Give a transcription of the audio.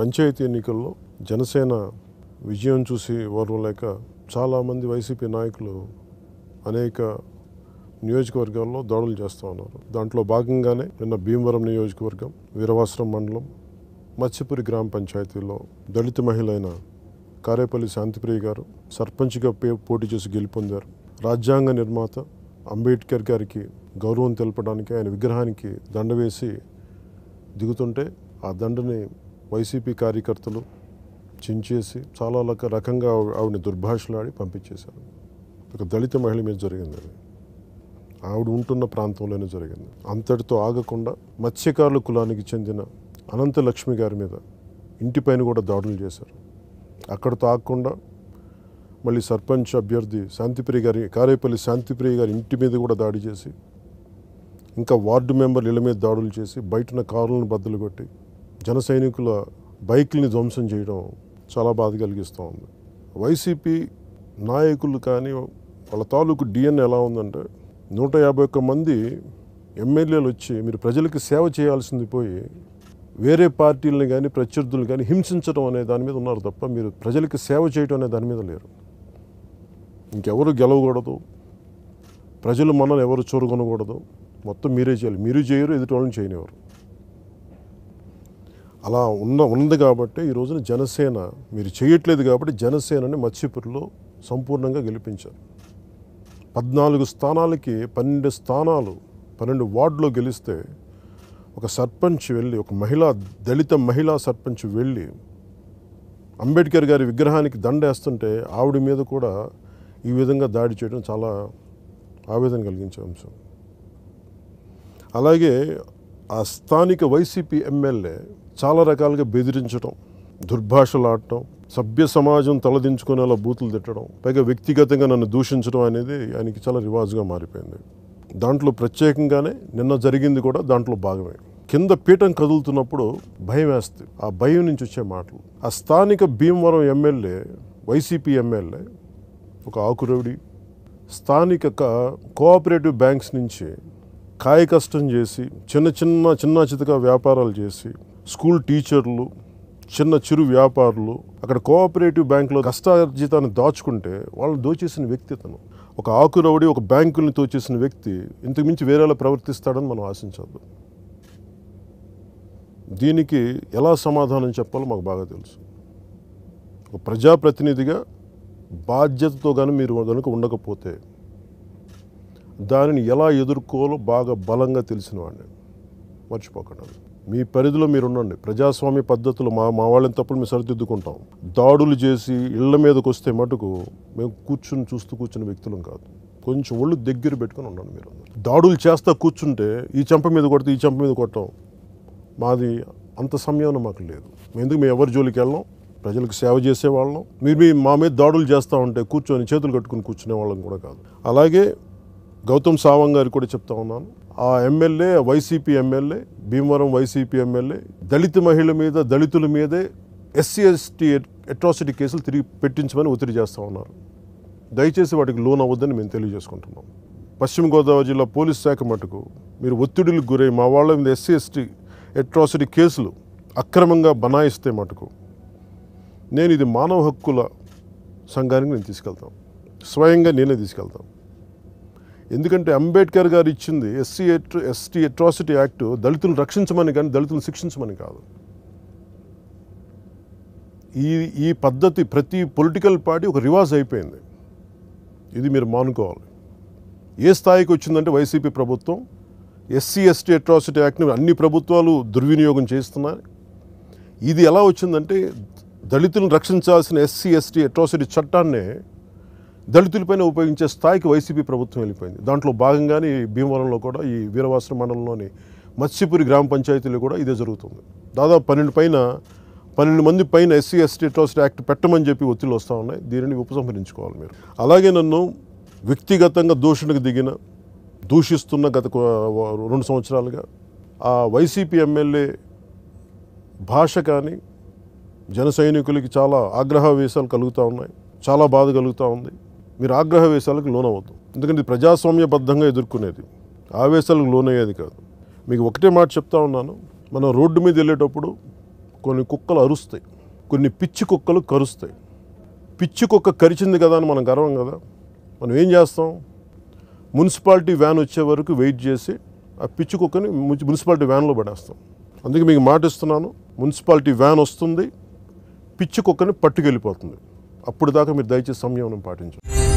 పంచాయతీ ఎన్నికల్లో జనసేన విజయం చూసి లేక చాలామంది వైసీపీ నాయకులు అనేక నియోజకవర్గాల్లో దాడులు చేస్తూ ఉన్నారు దాంట్లో భాగంగానే నిన్న భీమవరం నియోజకవర్గం వీరవాసరం మండలం మత్స్యపురి గ్రామ పంచాయతీలో దళిత మహిళ అయిన కారేపల్లి శాంతిప్రియ గారు సర్పంచ్గా పే పోటీ చేసి గెలుపొందారు రాజ్యాంగ నిర్మాత అంబేద్కర్ గారికి గౌరవం తెలపడానికి ఆయన విగ్రహానికి దండ వేసి దిగుతుంటే ఆ దండని వైసీపీ కార్యకర్తలు చించేసి చాలా రకంగా ఆవిడని దుర్భాషలాడి పంపించేశారు ఒక దళిత మహిళ మీద జరిగింది అది ఆవిడ ఉంటున్న ప్రాంతంలోనే జరిగింది అంతటితో ఆగకుండా మత్స్యకారుల కులానికి చెందిన అనంతలక్ష్మి గారి మీద ఇంటిపైన కూడా దాడులు చేశారు అక్కడితో ఆగకుండా మళ్ళీ సర్పంచ్ అభ్యర్థి శాంతిప్రియ గారి కారేపల్లి శాంతిప్రియ గారి ఇంటి మీద కూడా దాడి చేసి ఇంకా వార్డు మెంబర్ ఇళ్ళ మీద దాడులు చేసి బయటన కారులను బద్దలు కొట్టి జన సైనికుల బైక్ని ధ్వంసం చేయడం చాలా బాధ కలిగిస్తూ ఉంది వైసీపీ నాయకులు కానీ వాళ్ళ తాలూకు డిఎన్ ఎలా ఉందంటే నూట యాభై ఒక్క మంది ఎమ్మెల్యేలు వచ్చి మీరు ప్రజలకు సేవ చేయాల్సింది పోయి వేరే పార్టీలను కానీ ప్రత్యర్థులను కానీ హింసించడం అనే దాని మీద ఉన్నారు తప్ప మీరు ప్రజలకు సేవ చేయడం అనే దాని మీద లేరు ఇంకెవరు గెలవకూడదు ప్రజలు మనల్ని ఎవరు చూరగొనకూడదు మొత్తం మీరే చేయాలి మీరు చేయరు ఎదుటి వాళ్ళని చేయనివారు అలా ఉన్న ఉంది కాబట్టి ఈ రోజున జనసేన మీరు చేయట్లేదు కాబట్టి జనసేనని మత్స్యపూర్లో సంపూర్ణంగా గెలిపించారు పద్నాలుగు స్థానాలకి పన్నెండు స్థానాలు పన్నెండు వార్డులో గెలిస్తే ఒక సర్పంచ్ వెళ్ళి ఒక మహిళా దళిత మహిళా సర్పంచ్ వెళ్ళి అంబేద్కర్ గారి విగ్రహానికి దండేస్తుంటే ఆవిడ మీద కూడా ఈ విధంగా దాడి చేయడం చాలా ఆవేదన కలిగించే అంశం అలాగే ఆ స్థానిక వైసీపీ ఎమ్మెల్యే చాలా రకాలుగా బెదిరించడం దుర్భాషలాడటం సభ్య సమాజం తలదించుకునేలా బూతులు తిట్టడం పైగా వ్యక్తిగతంగా నన్ను దూషించడం అనేది ఆయనకి చాలా రివాజుగా మారిపోయింది దాంట్లో ప్రత్యేకంగానే నిన్న జరిగింది కూడా దాంట్లో భాగమే కింద పీఠం కదులుతున్నప్పుడు భయం వేస్తే ఆ భయం నుంచి వచ్చే మాటలు ఆ స్థానిక భీమవరం ఎమ్మెల్యే వైసీపీ ఎమ్మెల్యే ఒక ఆకురవిడి స్థానిక కోఆపరేటివ్ బ్యాంక్స్ నుంచి కాయ కష్టం చేసి చిన్న చిన్న చిన్న చితక వ్యాపారాలు చేసి స్కూల్ టీచర్లు చిన్న చిరు వ్యాపారులు అక్కడ కోఆపరేటివ్ బ్యాంకులో కష్టార్జితాన్ని దాచుకుంటే వాళ్ళు దోచేసిన వ్యక్తి తను ఒక ఆకురవడి ఒక బ్యాంకుల్ని తోచేసిన వ్యక్తి ఇంతకుమించి వేరేలా ప్రవర్తిస్తాడని మనం ఆశించద్దు దీనికి ఎలా సమాధానం చెప్పాలో మాకు బాగా తెలుసు ఒక ప్రజాప్రతినిధిగా బాధ్యతతో కానీ మీరు కనుక ఉండకపోతే దానిని ఎలా ఎదుర్కోవాలో బాగా బలంగా తెలిసిన వాడిని మర్చిపోకండి మీ పరిధిలో మీరు ఉండండి ప్రజాస్వామ్య పద్ధతులు మా మా వాళ్ళని తప్పులు మేము సరిదిద్దుకుంటాం దాడులు చేసి ఇళ్ల మీదకి వస్తే మటుకు మేము కూర్చుని చూస్తూ కూర్చుని వ్యక్తులం కాదు కొంచెం ఒళ్ళు దగ్గర పెట్టుకుని ఉండండి మీరు దాడులు చేస్తా కూర్చుంటే ఈ చెంప మీద కొడితే ఈ చెంప మీద కొట్టాం మాది అంత సమయంలో మాకు లేదు ఎందుకు మేము ఎవరి జోలికి వెళ్ళాం ప్రజలకు సేవ చేసేవాళ్ళం మీరు మీ మా మీద దాడులు చేస్తూ ఉంటే కూర్చొని చేతులు కట్టుకుని కూర్చునే వాళ్ళం కూడా కాదు అలాగే గౌతమ్ సావంగ్ గారికి కూడా చెప్తా ఉన్నాను ఆ MLA YCP MLA Bhimavaram YCP MLA దళిత మహిళ మీద దళితుల మీదే ఎస్సీ ఎస్టీ అట్రాసిటీ కేసులు తిరిగి పెట్టించమని ఒత్తిడి చేస్తూ ఉన్నారు దయచేసి వాటికి లోన్ అవ్వద్దని మేము తెలియజేసుకుంటున్నాం పశ్చిమ గోదావరి జిల్లా పోలీస్ శాఖ మటుకు మీరు ఒత్తిడికి గురై మా వాళ్ళ మీద ఎస్సీ ఎస్టీ అట్రాసిటీ కేసులు అక్రమంగా బనాయిస్తే మటుకు నేను ఇది మానవ హక్కుల సంఘానికి నేను తీసుకెళ్తాం స్వయంగా నేనే తీసుకెళ్తాం ఎందుకంటే అంబేద్కర్ గారు ఇచ్చింది ఎస్సీ ఎస్టీ అట్రాసిటీ యాక్ట్ దళితులను రక్షించమని కానీ దళితులను శిక్షించమని కాదు ఈ ఈ పద్ధతి ప్రతి పొలిటికల్ పార్టీ ఒక రివాజ్ అయిపోయింది ఇది మీరు మానుకోవాలి ఏ స్థాయికి వచ్చిందంటే వైసీపీ ప్రభుత్వం ఎస్సీ ఎస్టీ అట్రాసిటీ యాక్ట్ని అన్ని ప్రభుత్వాలు దుర్వినియోగం చేస్తున్నాయి ఇది ఎలా వచ్చిందంటే దళితులను రక్షించాల్సిన ఎస్సీ ఎస్టీ అట్రాసిటీ చట్టాన్నే దళితులపైన ఉపయోగించే స్థాయికి వైసీపీ ప్రభుత్వం వెళ్ళిపోయింది దాంట్లో భాగంగానే భీమవరంలో కూడా ఈ వీరవాసన మండలంలోని మత్స్యపురి గ్రామ పంచాయతీలో కూడా ఇదే జరుగుతుంది దాదాపు పన్నెండు పైన పన్నెండు మంది పైన ఎస్సీ ఎస్టీ ట్రస్ట్ యాక్ట్ పెట్టమని చెప్పి ఒత్తిళ్ళు వస్తూ ఉన్నాయి దీనిని ఉపసంహరించుకోవాలి మీరు అలాగే నన్ను వ్యక్తిగతంగా దూషణకు దిగిన దూషిస్తున్న గత రెండు సంవత్సరాలుగా ఆ వైసీపీ ఎమ్మెల్యే భాష కానీ జన సైనికులకి చాలా ఆగ్రహవేశాలు కలుగుతూ ఉన్నాయి చాలా బాధ కలుగుతూ ఉంది మీరు ఆగ్రహవేశాలకు అవ్వద్దు ఎందుకంటే ఇది ప్రజాస్వామ్యబద్ధంగా ఎదుర్కొనేది ఆవేశాలకు లోనయ్యేది కాదు మీకు ఒకటే మాట చెప్తా ఉన్నాను మనం రోడ్డు మీద వెళ్ళేటప్పుడు కొన్ని కుక్కలు అరుస్తాయి కొన్ని పిచ్చి కుక్కలు కరుస్తాయి పిచ్చి కుక్క కరిచింది కదా అని మనం గర్వం కదా మనం ఏం చేస్తాం మున్సిపాలిటీ వ్యాన్ వచ్చే వరకు వెయిట్ చేసి ఆ పిచ్చి కుక్కని మున్సిపాలిటీ వ్యాన్లో పడేస్తాం అందుకే మీకు మాట ఇస్తున్నాను మున్సిపాలిటీ వ్యాన్ వస్తుంది పిచ్చి కుక్కని పట్టుకెళ్ళిపోతుంది అప్పుడు దాకా మీరు దయచేసి సంయమనం పాటించండి